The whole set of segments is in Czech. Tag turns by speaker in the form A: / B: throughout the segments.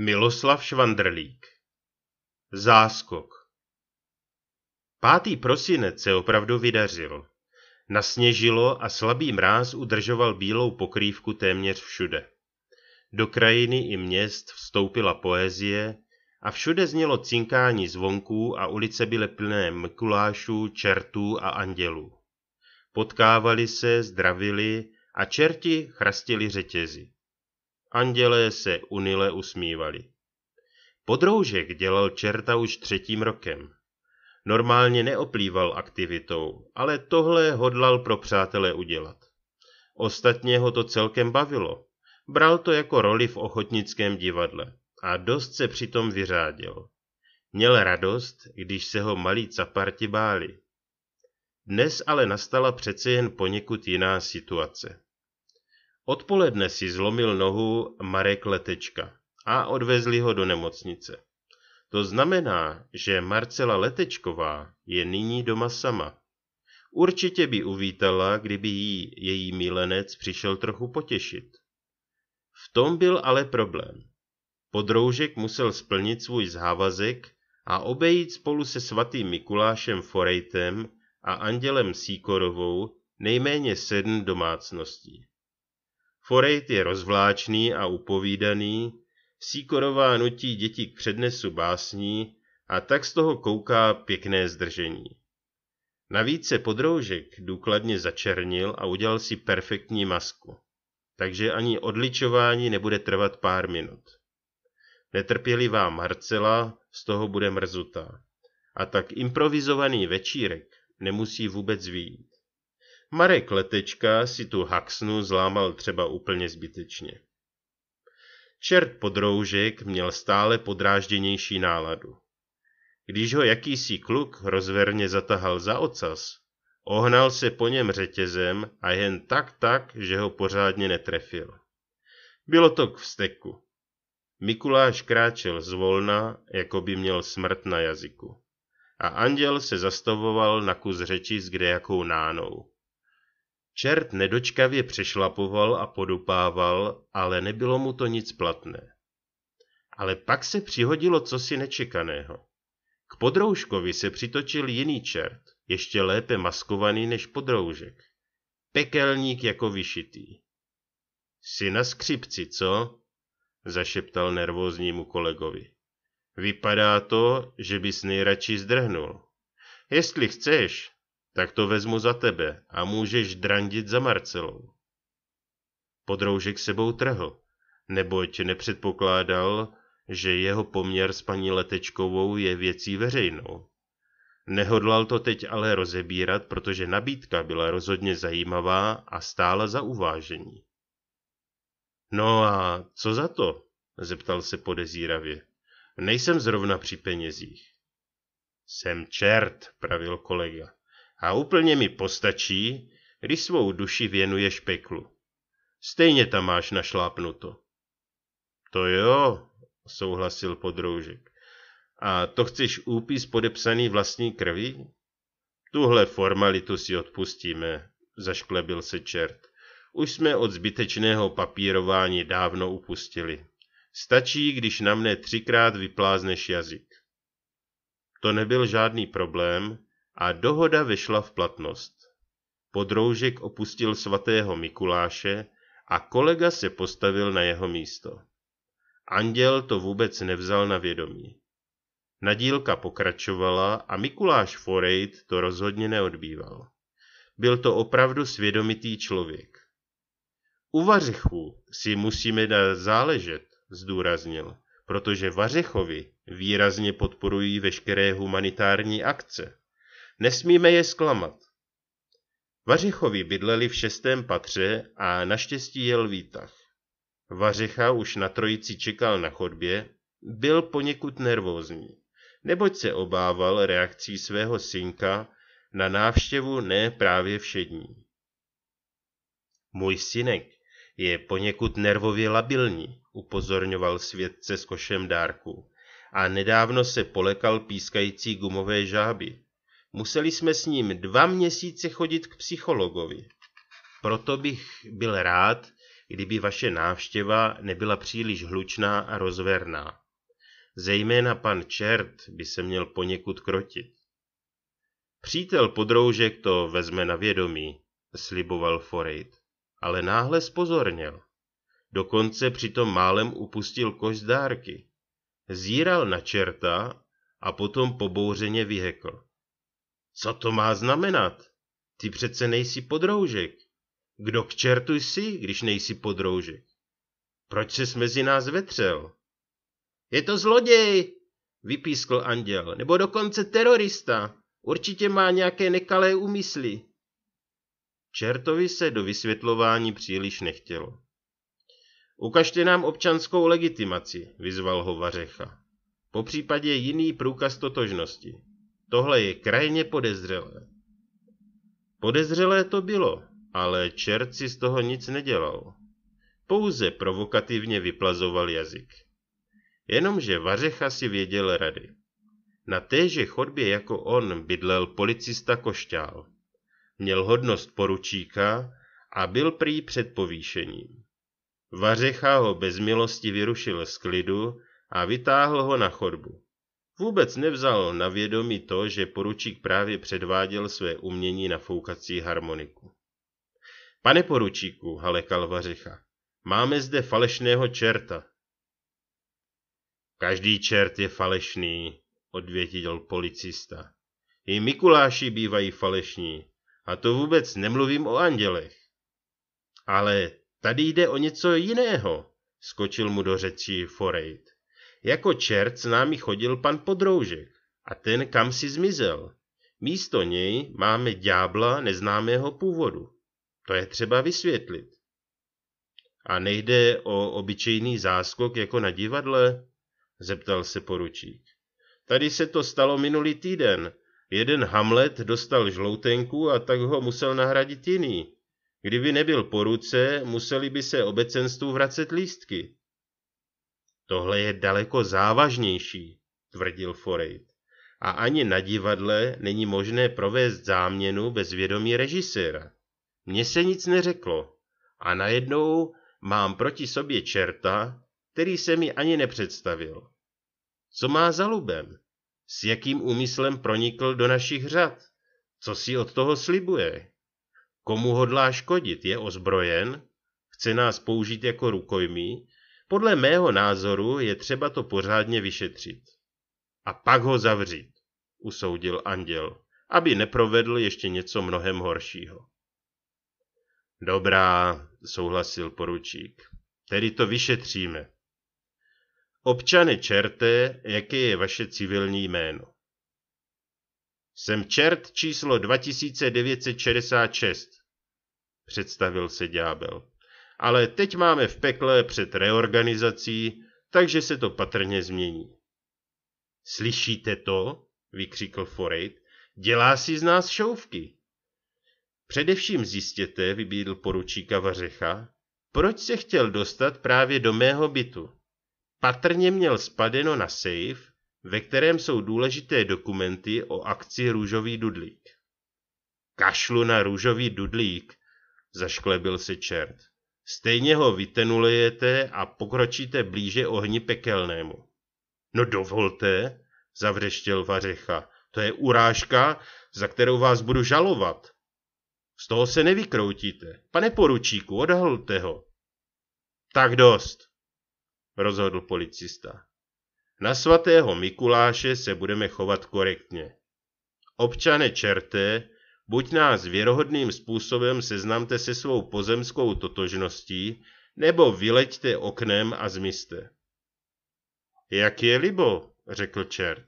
A: Miloslav Švandrlík Záskok Pátý prosinec se opravdu vydařil. Nasněžilo a slabý mráz udržoval bílou pokrývku téměř všude. Do krajiny i měst vstoupila poezie a všude znělo cinkání zvonků a ulice byly plné mkulášů, čertů a andělů. Potkávali se, zdravili a čerti chrastili řetězy. Andělé se unile usmívali. Podroužek dělal čerta už třetím rokem. Normálně neoplýval aktivitou, ale tohle hodlal pro přátelé udělat. Ostatně ho to celkem bavilo. Bral to jako roli v ochotnickém divadle a dost se přitom vyřádil. Měl radost, když se ho malí caparti báli. Dnes ale nastala přece jen poněkud jiná situace. Odpoledne si zlomil nohu Marek Letečka a odvezli ho do nemocnice. To znamená, že Marcela Letečková je nyní doma sama. Určitě by uvítala, kdyby jí její milenec přišel trochu potěšit. V tom byl ale problém. Podroužek musel splnit svůj závazek a obejít spolu se svatým Mikulášem Forejtem a andělem Síkorovou nejméně sedm domácností. Forejt je rozvláčný a upovídaný, Síkorová nutí děti k přednesu básní a tak z toho kouká pěkné zdržení. Navíc se podroužek důkladně začernil a udělal si perfektní masku, takže ani odličování nebude trvat pár minut. Netrpělivá Marcela z toho bude mrzutá a tak improvizovaný večírek nemusí vůbec výjít. Marek Letečka si tu haxnu zlámal třeba úplně zbytečně. Čert podroužek měl stále podrážděnější náladu. Když ho jakýsi kluk rozverně zatahal za ocas, ohnal se po něm řetězem a jen tak tak, že ho pořádně netrefil. Bylo to k vsteku. Mikuláš kráčel zvolna, jako by měl smrt na jazyku. A anděl se zastavoval na kus řeči s kdejakou nánou. Čert nedočkavě přešlapoval a podupával, ale nebylo mu to nic platné. Ale pak se přihodilo cosi nečekaného. K podroužkovi se přitočil jiný čert, ještě lépe maskovaný než podroužek. Pekelník jako vyšitý. Jsi na skřipci, co? zašeptal nervóznímu kolegovi. Vypadá to, že bys nejradši zdrhnul. Jestli chceš, tak to vezmu za tebe a můžeš drandit za Marcelou. Podroužek sebou trhl, neboť nepředpokládal, že jeho poměr s paní Letečkovou je věcí veřejnou. Nehodlal to teď ale rozebírat, protože nabídka byla rozhodně zajímavá a stála za uvážení. No a co za to? zeptal se podezíravě. Nejsem zrovna při penězích. Jsem čert, pravil kolega. A úplně mi postačí, když svou duši věnuješ peklu. Stejně tam máš našlápnuto. To jo, souhlasil podroužek. A to chceš úpis podepsaný vlastní krví? Tuhle formalitu si odpustíme, zašklebil se čert. Už jsme od zbytečného papírování dávno upustili. Stačí, když na mne třikrát vyplázneš jazyk. To nebyl žádný problém, a dohoda vešla v platnost. Podroužek opustil svatého Mikuláše a kolega se postavil na jeho místo. Anděl to vůbec nevzal na vědomí. Nadílka pokračovala a Mikuláš Forejt to rozhodně neodbýval. Byl to opravdu svědomitý člověk. U vařechů si musíme dát záležet, zdůraznil, protože vařechovi výrazně podporují veškeré humanitární akce. Nesmíme je zklamat. Vařichovi bydleli v šestém patře a naštěstí jel výtah. Vařicha už na trojici čekal na chodbě, byl poněkud nervózní, neboť se obával reakcí svého synka na návštěvu ne právě všední. Můj synek je poněkud nervově labilní, upozorňoval světce s košem dárku a nedávno se polekal pískající gumové žáby. Museli jsme s ním dva měsíce chodit k psychologovi. Proto bych byl rád, kdyby vaše návštěva nebyla příliš hlučná a rozverná. Zejména pan Čert by se měl poněkud krotit. Přítel podroužek to vezme na vědomí, sliboval Forejt, ale náhle spozornil. Dokonce přitom málem upustil koš z dárky. Zíral na čerta a potom pobouřeně vyhekl. Co to má znamenat? Ty přece nejsi podroužek. Kdo k čertu jsi, když nejsi podroužek? Proč ses mezi nás vetřel? Je to zloděj, vypískl anděl, nebo dokonce terorista. Určitě má nějaké nekalé úmysly. Čertovi se do vysvětlování příliš nechtělo. Ukažte nám občanskou legitimaci, vyzval ho Vařecha. Po případě jiný průkaz totožnosti. Tohle je krajně podezřelé. Podezřelé to bylo, ale čert si z toho nic nedělal. Pouze provokativně vyplazoval jazyk. Jenomže Vařecha si věděl rady. Na téže chodbě jako on bydlel policista Košťál. Měl hodnost poručíka a byl prý před povýšením. Vařecha ho bez milosti vyrušil z klidu a vytáhl ho na chodbu. Vůbec nevzal na vědomí to, že poručík právě předváděl své umění na foukací harmoniku. Pane poručíku, halekal Vařicha, máme zde falešného čerta. Každý čert je falešný, odvětil policista. I Mikuláši bývají falešní, a to vůbec nemluvím o andělech. Ale tady jde o něco jiného, skočil mu do řeči Forejt. Jako čert s námi chodil pan Podroužek a ten kam si zmizel. Místo něj máme ďábla neznámého původu. To je třeba vysvětlit. A nejde o obyčejný záskok jako na divadle? zeptal se poručík. Tady se to stalo minulý týden. Jeden Hamlet dostal žloutenku a tak ho musel nahradit jiný. Kdyby nebyl po ruce, museli by se obecenstvu vracet lístky. Tohle je daleko závažnější, tvrdil Forejt. A ani na divadle není možné provést záměnu bez vědomí režiséra. Mně se nic neřeklo. A najednou mám proti sobě čerta, který se mi ani nepředstavil. Co má za lubem? S jakým úmyslem pronikl do našich řad? Co si od toho slibuje? Komu hodlá škodit? Je ozbrojen? Chce nás použít jako rukojmí? Podle mého názoru je třeba to pořádně vyšetřit. A pak ho zavřít, usoudil anděl, aby neprovedl ještě něco mnohem horšího. Dobrá, souhlasil poručík, tedy to vyšetříme. Občane čerté, jaké je vaše civilní jméno. Jsem čert číslo 2966, představil se ďábel ale teď máme v pekle před reorganizací, takže se to patrně změní. Slyšíte to? vykřikl Forejt. Dělá si z nás šouvky. Především zjistěte, vybídl poručíka Vařecha, proč se chtěl dostat právě do mého bytu. Patrně měl spadeno na sejf, ve kterém jsou důležité dokumenty o akci Růžový dudlík. Kašlu na Růžový dudlík, zašklebil se čert. Stejně ho vytenulujete a pokročíte blíže ohni pekelnému. No dovolte, zavřeštěl Vařecha, to je urážka, za kterou vás budu žalovat. Z toho se nevykroutíte. Pane poručíku, odhalte ho. Tak dost, rozhodl policista. Na svatého Mikuláše se budeme chovat korektně. Občane čerté, buď nás věrohodným způsobem seznamte se svou pozemskou totožností, nebo vyleďte oknem a zmizte. Jak je libo, řekl čert.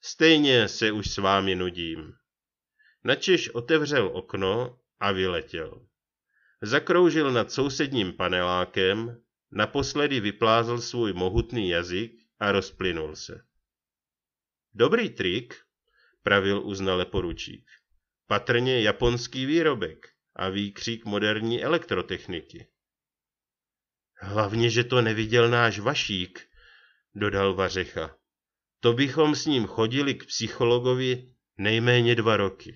A: Stejně se už s vámi nudím. Načež otevřel okno a vyletěl. Zakroužil nad sousedním panelákem, naposledy vyplázl svůj mohutný jazyk a rozplynul se. Dobrý trik, pravil uznale poručík. Patrně japonský výrobek a výkřík moderní elektrotechniky. Hlavně, že to neviděl náš Vašík, dodal Vařecha. To bychom s ním chodili k psychologovi nejméně dva roky.